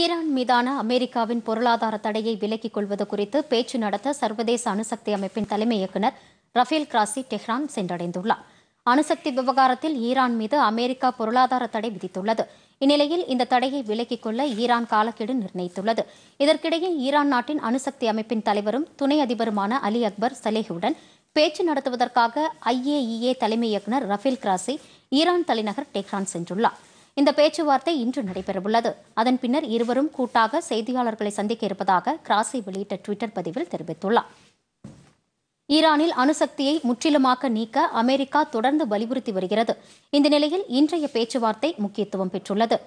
Iran மீதான அமெரிக்காவின் பொருளாதார தடையை விலக்கிக் கொள்வது குறித்து பேச்சு நடத்த சர்வதேச அணுசக்தி அமைப்பின் தலைமை இயக்குநர் ரஃபேல் கிராசி டெஹ்ரான் சென்றடைந்துள்ளார் அணுசக்தி விவகாரத்தில் ஈரான் மீது அமெரிக்கா பொருளாதார தடை விதித்துள்ளது இந்நிலையில் இந்த தடையை விலக்கிக் கொள்ள ஈரான் காலக்கெடு நிர்ணயித்துள்ளது இதற்கிடையே ஈரான் நாட்டின் அணுசக்தி அமைப்பின் தலைவரும் துணை அதிபருமான அலி அக்பர் சலேஹுடன் பேச்சு நடத்துவதற்காக ஐஏஇஏ தலைமை இயக்குநர் ரஃபேல் கிராசி ஈரான் தலைநகர் டெஹ்ரான் சென்றுள்ளார் இந்த பேச்சுவார்த்தை இன்று நடைபெறவுள்ளது அதன் பின்னர் இருவரும் கூட்டாக செய்தியாளர்களை சந்திக்க இருப்பதாக கிராசி வெளியிட்ட டுவிட்டர் பதிவில் தெரிவித்துள்ளார் ஈரானில் அணுசக்தியை முற்றிலுமாக்க நீக்க அமெரிக்கா தொடர்ந்து வலியுறுத்தி வருகிறது இந்த நிலையில் இன்றைய பேச்சுவார்த்தை முக்கியத்துவம் பெற்றுள்ளது